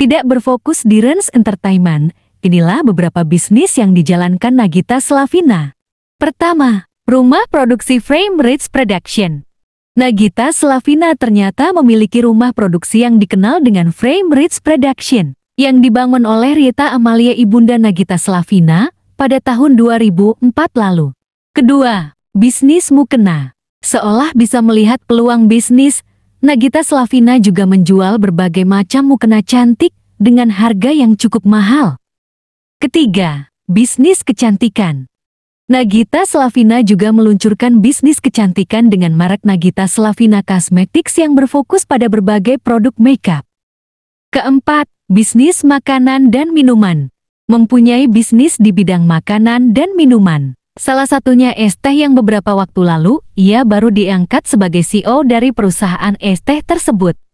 Tidak berfokus di Rens Entertainment, inilah beberapa bisnis yang dijalankan Nagita Slavina. Pertama, rumah produksi Frame Rates Production. Nagita Slavina ternyata memiliki rumah produksi yang dikenal dengan Frame Rates Production, yang dibangun oleh Rita Amalia Ibunda Nagita Slavina pada tahun 2004 lalu. Kedua, bisnis mukena. Seolah bisa melihat peluang bisnis, Nagita Slavina juga menjual berbagai macam mukena cantik dengan harga yang cukup mahal. Ketiga, bisnis kecantikan. Nagita Slavina juga meluncurkan bisnis kecantikan dengan merek Nagita Slavina Cosmetics yang berfokus pada berbagai produk makeup. Keempat, bisnis makanan dan minuman. Mempunyai bisnis di bidang makanan dan minuman. Salah satunya Esteh yang beberapa waktu lalu, ia baru diangkat sebagai CEO dari perusahaan Esteh tersebut.